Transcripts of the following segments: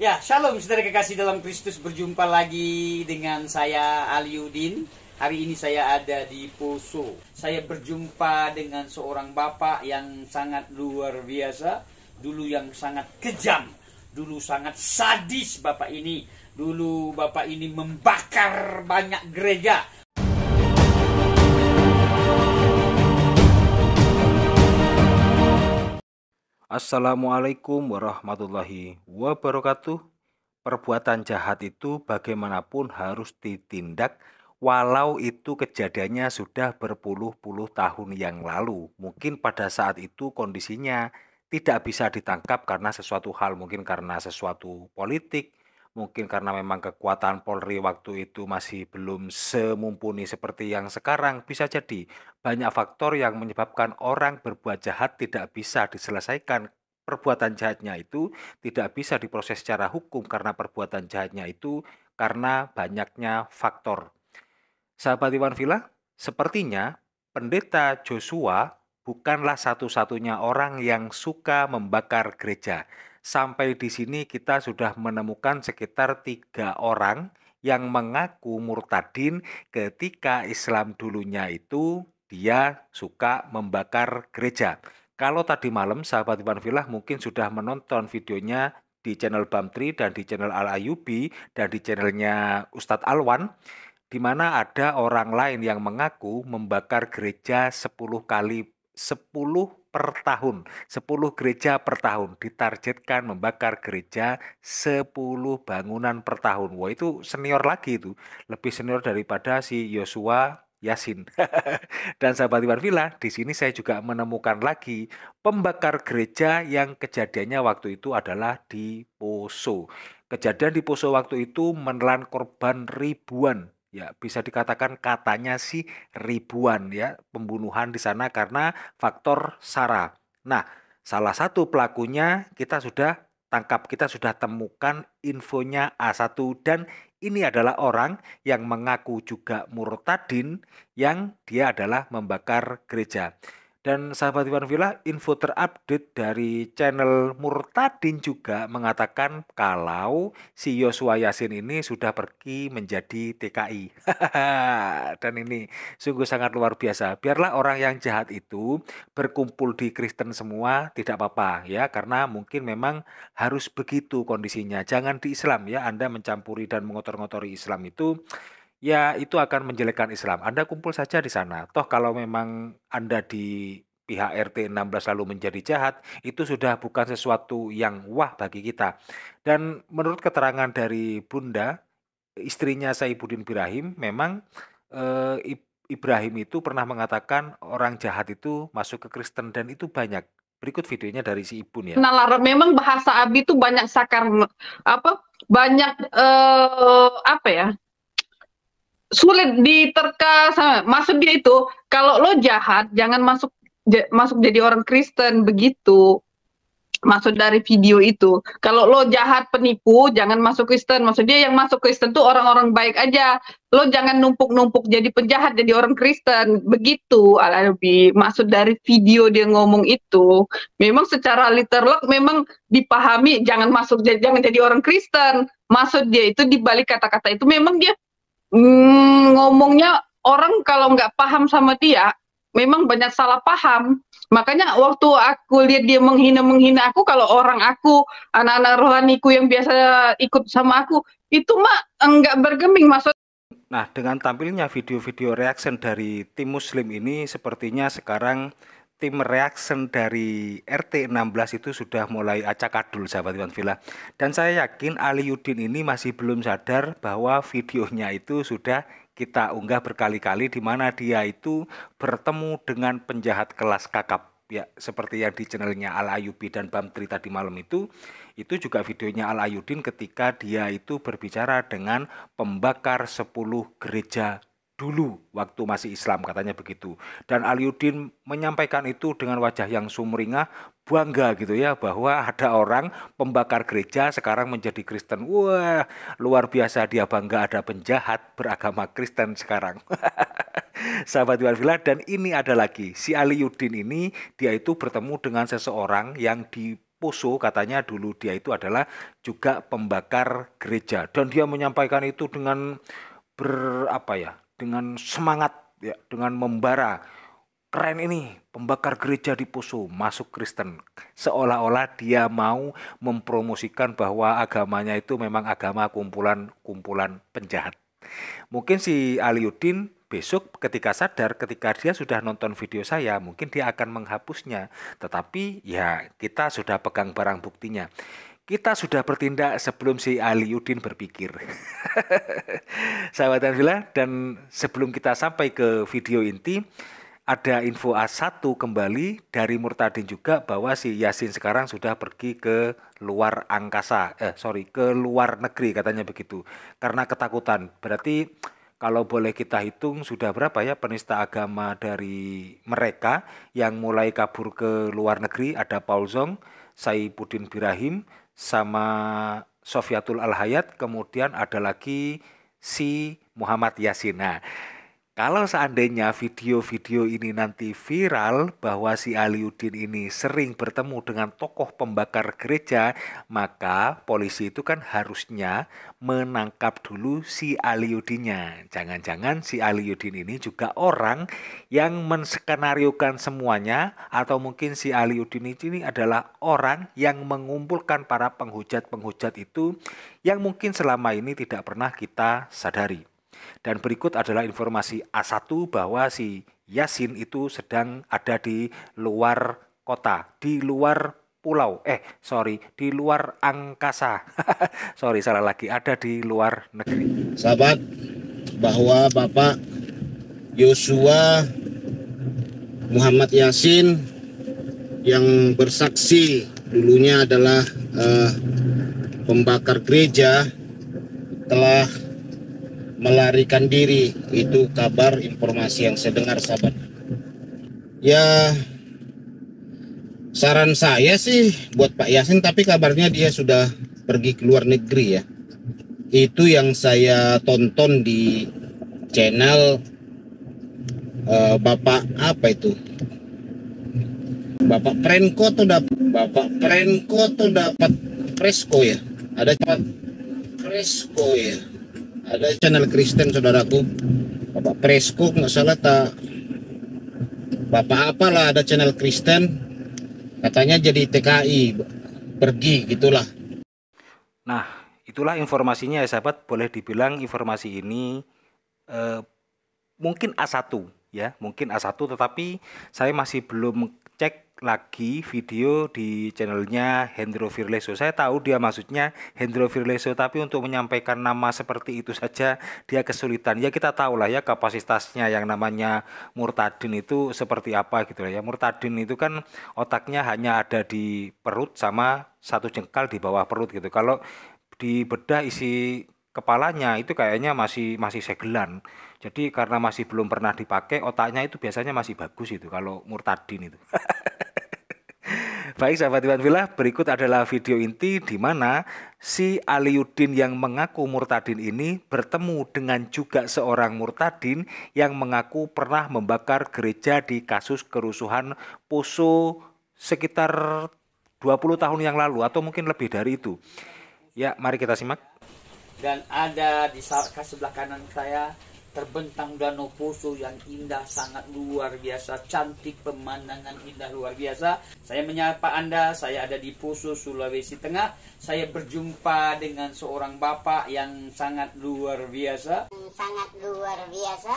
Ya, shalom saudara kekasih dalam Kristus Berjumpa lagi dengan saya Aliudin Hari ini saya ada di Poso Saya berjumpa dengan seorang bapak yang sangat luar biasa Dulu yang sangat kejam Dulu sangat sadis bapak ini Dulu bapak ini membakar banyak gereja Assalamualaikum warahmatullahi wabarakatuh. Perbuatan jahat itu bagaimanapun harus ditindak walau itu kejadiannya sudah berpuluh-puluh tahun yang lalu. Mungkin pada saat itu kondisinya tidak bisa ditangkap karena sesuatu hal, mungkin karena sesuatu politik, Mungkin karena memang kekuatan Polri waktu itu masih belum semumpuni seperti yang sekarang, bisa jadi banyak faktor yang menyebabkan orang berbuat jahat tidak bisa diselesaikan perbuatan jahatnya itu tidak bisa diproses secara hukum karena perbuatan jahatnya itu karena banyaknya faktor. Sahabat Iwan Villa, sepertinya pendeta Joshua bukanlah satu-satunya orang yang suka membakar gereja. Sampai di sini kita sudah menemukan sekitar tiga orang yang mengaku murtadin ketika Islam dulunya itu dia suka membakar gereja. Kalau tadi malam sahabat Iwan Villa mungkin sudah menonton videonya di channel Bamtri dan di channel Al Ayubi dan di channelnya Ustadz Alwan di mana ada orang lain yang mengaku membakar gereja 10 kali 10 per tahun, 10 gereja per tahun ditargetkan membakar gereja 10 bangunan per tahun. Wah, itu senior lagi itu, lebih senior daripada si Yosua Yasin. Dan sahabat Iwan Villa, di sini saya juga menemukan lagi pembakar gereja yang kejadiannya waktu itu adalah di Poso. Kejadian di Poso waktu itu menelan korban ribuan ya bisa dikatakan katanya sih ribuan ya pembunuhan di sana karena faktor SARA. Nah, salah satu pelakunya kita sudah tangkap, kita sudah temukan infonya A1 dan ini adalah orang yang mengaku juga murtadin yang dia adalah membakar gereja. Dan sahabat Iwan Villa, info terupdate dari channel Murtadin juga mengatakan kalau si Yosua Yasin ini sudah pergi menjadi TKI. Dan ini sungguh sangat luar biasa. Biarlah orang yang jahat itu berkumpul di Kristen semua tidak apa-apa ya karena mungkin memang harus begitu kondisinya. Jangan di Islam ya Anda mencampuri dan mengotor-ngotori Islam itu ya itu akan menjelekkan Islam. Anda kumpul saja di sana. Toh kalau memang Anda di pihak RT 16 lalu menjadi jahat, itu sudah bukan sesuatu yang wah bagi kita. Dan menurut keterangan dari Bunda, istrinya Saibuddin Ibrahim, memang eh, Ibrahim itu pernah mengatakan orang jahat itu masuk ke Kristen dan itu banyak. Berikut videonya dari si ibu ya. Nah, Lara, memang bahasa Abi itu banyak sakar apa banyak eh, apa ya? sulit diterka sama dia itu kalau lo jahat jangan masuk masuk jadi orang Kristen begitu maksud dari video itu kalau lo jahat penipu jangan masuk Kristen maksudnya yang masuk Kristen tuh orang-orang baik aja lo jangan numpuk-numpuk jadi penjahat jadi orang Kristen begitu lebih maksud dari video dia ngomong itu memang secara literal memang dipahami jangan masuk jangan jadi orang Kristen maksud dia itu dibalik kata-kata itu memang dia Hmm, ngomongnya orang kalau nggak paham sama dia memang banyak salah paham. Makanya waktu aku lihat dia menghina-menghina aku, kalau orang aku, anak-anak rohaniku yang biasa ikut sama aku, itu mah nggak bergeming maksud. Nah, dengan tampilnya video-video reaction dari tim muslim ini, sepertinya sekarang tim reaction dari RT16 itu sudah mulai acak-acak adul sahabat Iwan Villa dan saya yakin Ali Yudin ini masih belum sadar bahwa videonya itu sudah kita unggah berkali-kali di mana dia itu bertemu dengan penjahat kelas kakap ya seperti yang di channelnya Al Ayubi dan Bamtri tadi malam itu itu juga videonya Al Ayudin ketika dia itu berbicara dengan pembakar 10 gereja dulu waktu masih Islam katanya begitu. Dan Aliuddin menyampaikan itu dengan wajah yang sumringah, bangga gitu ya bahwa ada orang pembakar gereja sekarang menjadi Kristen. Wah, luar biasa dia bangga ada penjahat beragama Kristen sekarang. Sahabat Villa dan ini ada lagi si Aliuddin ini dia itu bertemu dengan seseorang yang di Poso katanya dulu dia itu adalah juga pembakar gereja dan dia menyampaikan itu dengan berapa ya dengan semangat ya dengan membara keren ini pembakar gereja di Poso masuk Kristen seolah-olah dia mau mempromosikan bahwa agamanya itu memang agama kumpulan-kumpulan penjahat mungkin si Aliuddin besok ketika sadar ketika dia sudah nonton video saya mungkin dia akan menghapusnya tetapi ya kita sudah pegang barang buktinya kita sudah bertindak sebelum si Ali Aliuddin berpikir. Sahabat Anvila, dan sebelum kita sampai ke video inti, ada info A1 kembali dari Murtadin juga bahwa si Yasin sekarang sudah pergi ke luar angkasa, eh sorry, ke luar negeri katanya begitu, karena ketakutan. Berarti kalau boleh kita hitung sudah berapa ya penista agama dari mereka yang mulai kabur ke luar negeri ada Paul Zong, Saipuddin Birahim, sama Sofiatul Al Hayat, kemudian ada lagi si Muhammad Yasin. Nah, kalau seandainya video-video ini nanti viral bahwa si Aliuddin ini sering bertemu dengan tokoh pembakar gereja, maka polisi itu kan harusnya menangkap dulu si Aliuddinnya. Jangan-jangan si Aliuddin ini juga orang yang menskenariokan semuanya atau mungkin si Aliuddin ini adalah orang yang mengumpulkan para penghujat-penghujat itu yang mungkin selama ini tidak pernah kita sadari. Dan berikut adalah informasi A1 bahwa si Yasin itu sedang ada di luar kota, di luar pulau. Eh, sorry, di luar angkasa. sorry, salah lagi. Ada di luar negeri. Sahabat, bahwa Bapak Yosua Muhammad Yasin yang bersaksi dulunya adalah eh, pembakar gereja telah melarikan diri itu kabar informasi yang saya dengar sahabat ya saran saya sih buat Pak Yasin tapi kabarnya dia sudah pergi ke luar negeri ya itu yang saya tonton di channel uh, Bapak apa itu Bapak Prenko tuh dapat Bapak Prenko tuh dapat Presko ya ada cepat Presko ya ada channel Kristen saudaraku Bapak Presko nggak salah tak Bapak apalah ada channel Kristen katanya jadi TKI pergi gitulah nah itulah informasinya ya sahabat boleh dibilang informasi ini eh, mungkin A1 ya mungkin A1 tetapi saya masih belum cek lagi video di channelnya Hendro Firleso. Saya tahu dia maksudnya Hendro Firleso, tapi untuk menyampaikan nama seperti itu saja dia kesulitan. Ya kita tahu lah ya kapasitasnya yang namanya Murtadin itu seperti apa gitu ya. Murtadin itu kan otaknya hanya ada di perut sama satu jengkal di bawah perut gitu. Kalau di bedah isi kepalanya itu kayaknya masih masih segelan. Jadi karena masih belum pernah dipakai otaknya itu biasanya masih bagus itu kalau murtadin itu. Baik sahabat Iwan Villa, berikut adalah video inti di mana si Aliuddin yang mengaku murtadin ini bertemu dengan juga seorang murtadin yang mengaku pernah membakar gereja di kasus kerusuhan Poso sekitar 20 tahun yang lalu atau mungkin lebih dari itu. Ya, mari kita simak. Dan ada di sebelah kanan saya terbentang danau Poso yang indah sangat luar biasa cantik pemandangan indah luar biasa saya menyapa anda saya ada di Poso Sulawesi Tengah saya berjumpa dengan seorang bapak yang sangat luar biasa sangat luar biasa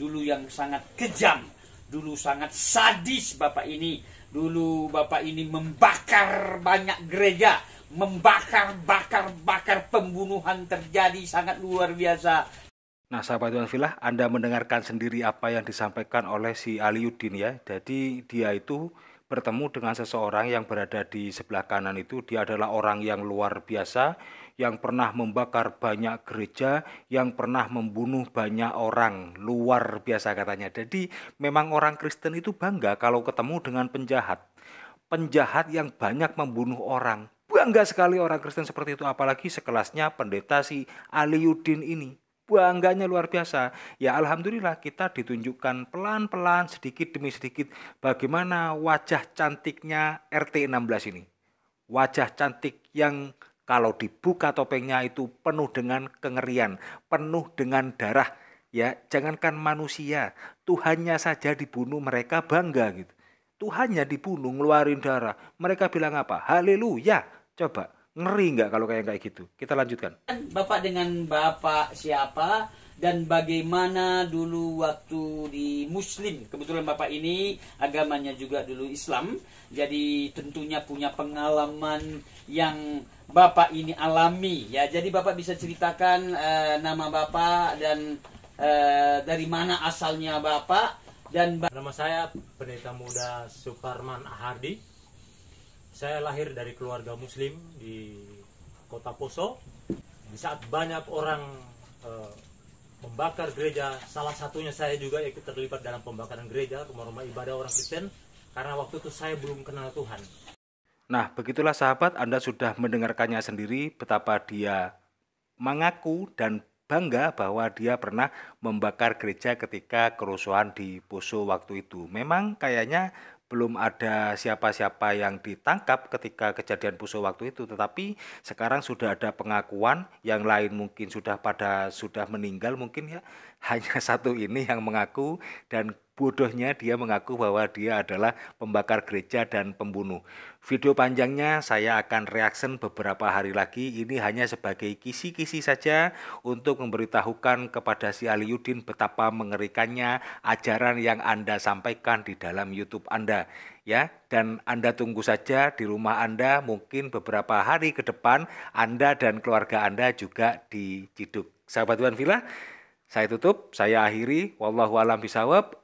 dulu yang sangat kejam dulu sangat sadis bapak ini dulu bapak ini membakar banyak gereja membakar bakar bakar pembunuhan terjadi sangat luar biasa Nah, sahabat Tuan Villa, Anda mendengarkan sendiri apa yang disampaikan oleh si Aliuddin ya. Jadi dia itu bertemu dengan seseorang yang berada di sebelah kanan itu, dia adalah orang yang luar biasa, yang pernah membakar banyak gereja, yang pernah membunuh banyak orang, luar biasa katanya. Jadi memang orang Kristen itu bangga kalau ketemu dengan penjahat. Penjahat yang banyak membunuh orang. Bangga sekali orang Kristen seperti itu, apalagi sekelasnya pendeta si Aliuddin ini bangganya luar biasa. Ya alhamdulillah kita ditunjukkan pelan-pelan sedikit demi sedikit bagaimana wajah cantiknya RT 16 ini. Wajah cantik yang kalau dibuka topengnya itu penuh dengan kengerian, penuh dengan darah. Ya, jangankan manusia, Tuhannya saja dibunuh mereka bangga gitu. Tuhannya dibunuh ngeluarin darah. Mereka bilang apa? Haleluya. Coba Ngeri nggak kalau kayak kayak gitu? Kita lanjutkan. Bapak dengan Bapak siapa dan bagaimana dulu waktu di Muslim? Kebetulan Bapak ini agamanya juga dulu Islam, jadi tentunya punya pengalaman yang Bapak ini alami ya. Jadi Bapak bisa ceritakan uh, nama Bapak dan uh, dari mana asalnya Bapak dan ba Nama saya Pendeta Muda Suparman Ahardi saya lahir dari keluarga muslim di kota Poso. Di saat banyak orang e, membakar gereja, salah satunya saya juga ikut terlibat dalam pembakaran gereja, rumah-rumah ibadah orang Kristen, karena waktu itu saya belum kenal Tuhan. Nah, begitulah sahabat, Anda sudah mendengarkannya sendiri betapa dia mengaku dan bangga bahwa dia pernah membakar gereja ketika kerusuhan di Poso waktu itu. Memang kayaknya belum ada siapa-siapa yang ditangkap ketika kejadian puso waktu itu tetapi sekarang sudah ada pengakuan yang lain mungkin sudah pada sudah meninggal mungkin ya hanya satu ini yang mengaku dan bodohnya dia mengaku bahwa dia adalah pembakar gereja dan pembunuh. Video panjangnya saya akan reaction beberapa hari lagi. Ini hanya sebagai kisi-kisi saja untuk memberitahukan kepada si Ali Yudin betapa mengerikannya ajaran yang Anda sampaikan di dalam YouTube Anda. Ya, dan Anda tunggu saja di rumah Anda mungkin beberapa hari ke depan Anda dan keluarga Anda juga diciduk. Sahabat Tuan Villa, saya tutup, saya akhiri. Wallahu alam bisawab.